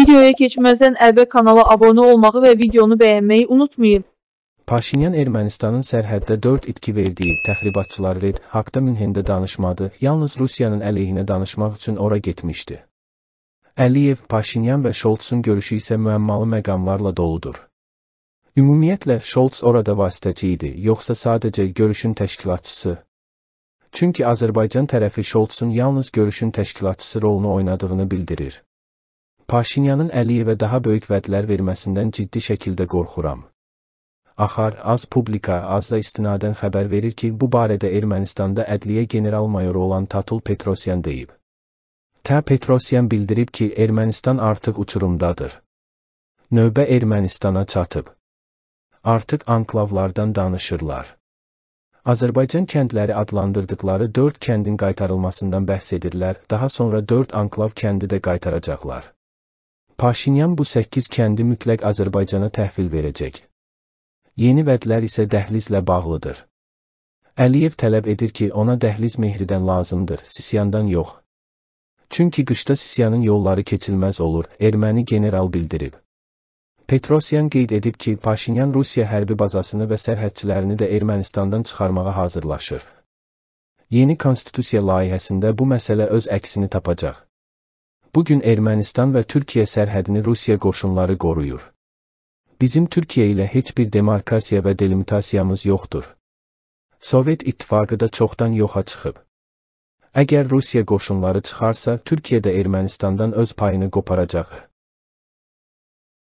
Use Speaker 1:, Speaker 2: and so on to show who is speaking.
Speaker 1: Videoya keçməzdən əvvəl kanala abunə olmağı və videonu bəyənməyi unutmayın. Paşinyan Ermənistanın sərhəddə 4 itki verdiyi təxribatçılar red haqda Münhendə danışmadı, yalnız Rusiyanın əleyhinə danışmaq üçün ora getmişdi. Əliyev, Paşinyan və Şoltsun görüşü isə müəmmalı məqamlarla doludur. Ümumiyyətlə, Şolts orada vasitəçi idi, yoxsa sadəcə görüşün təşkilatçısı. Çünki Azərbaycan tərəfi Şoltsun yalnız görüşün təşkilatçısı rolunu oynadığını bildirir. Paşinyanın Əliyevə daha böyük vədlər verməsindən ciddi şəkildə qorxuram. Axar, az publika, azda istinadən xəbər verir ki, bu barədə Ermənistanda ədliyə general mayoru olan Tatul Petrosyan deyib. Tə Petrosyan bildirib ki, Ermənistan artıq uçurumdadır. Növbə Ermənistana çatıb. Artıq anklavlardan danışırlar. Azərbaycan kəndləri adlandırdıqları dörd kəndin qaytarılmasından bəhs edirlər, daha sonra dörd anklav kəndi də qaytaracaqlar. Paşinyan bu 8 kəndi mütləq Azərbaycana təhvil verəcək. Yeni vədlər isə dəhlizlə bağlıdır. Əliyev tələb edir ki, ona dəhliz mehridən lazımdır, Sisyandan yox. Çünki qışda Sisyanın yolları keçilməz olur, erməni general bildirib. Petrosyan qeyd edib ki, Paşinyan Rusiya hərbi bazasını və sərhədçilərini də Ermənistandan çıxarmağa hazırlaşır. Yeni konstitusiya layihəsində bu məsələ öz əksini tapacaq. Bugün Ermənistan və Türkiyə sərhədini Rusiya qoşunları qoruyur. Bizim Türkiyə ilə heç bir demarkasiya və delimitasiyamız yoxdur. Sovet İttifaqı da çoxdan yoxa çıxıb. Əgər Rusiya qoşunları çıxarsa, Türkiyə də Ermənistandan öz payını qoparacaq.